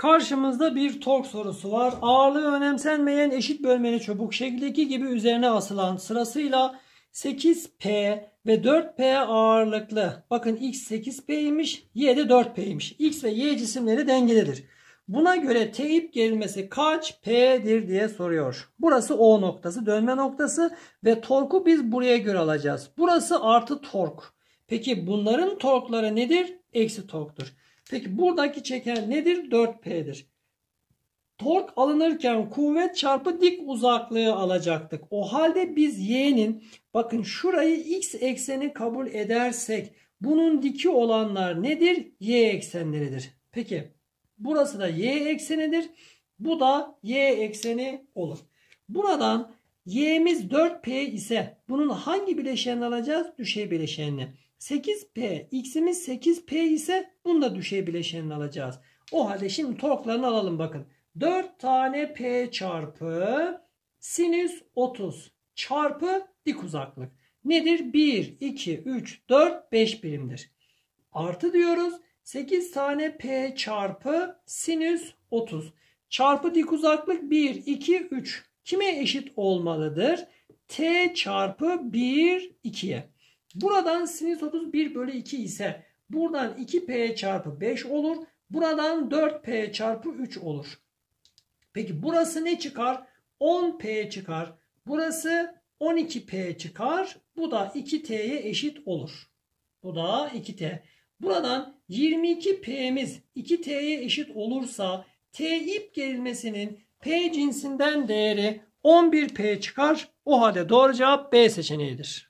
Karşımızda bir tork sorusu var. Ağırlığı önemsenmeyen eşit bölmeli çubuk şekildeki gibi üzerine asılan sırasıyla 8P ve 4P ağırlıklı. Bakın X 8P'ymiş, Y de 4P'ymiş. X ve Y cisimleri dengelidir. Buna göre teyip gerilmesi kaç P'dir diye soruyor. Burası O noktası, dönme noktası ve torku biz buraya göre alacağız. Burası artı tork. Peki bunların torkları nedir? Eksi torktur. Peki buradaki çeken nedir? 4P'dir. Tork alınırken kuvvet çarpı dik uzaklığı alacaktık. O halde biz y'nin bakın şurayı x ekseni kabul edersek bunun diki olanlar nedir? y eksenleridir. Peki burası da y eksenidir. Bu da y ekseni olur. Buradan y'miz 4p ise bunun hangi bileşenini alacağız? Düşey bileşenini. 8p x'imiz 8p ise bunu da düşey bileşenini alacağız. O halde şimdi torklarını alalım bakın. 4 tane p çarpı sinüs 30 çarpı dik uzaklık. Nedir? 1, 2, 3, 4, 5 birimdir. Artı diyoruz. 8 tane p çarpı sinüs 30 çarpı dik uzaklık 1, 2, 3 kime eşit olmalıdır? T çarpı 1 2'ye. Buradan sinüs 30 1 bölü 2 ise buradan 2P çarpı 5 olur. Buradan 4P çarpı 3 olur. Peki burası ne çıkar? 10P çıkar. Burası 12P çıkar. Bu da 2T'ye eşit olur. Bu da 2T. Buradan 22P'miz 2T'ye eşit olursa T ip gerilmesinin P cinsinden değeri 11P çıkar. O halde doğru cevap B seçeneğidir.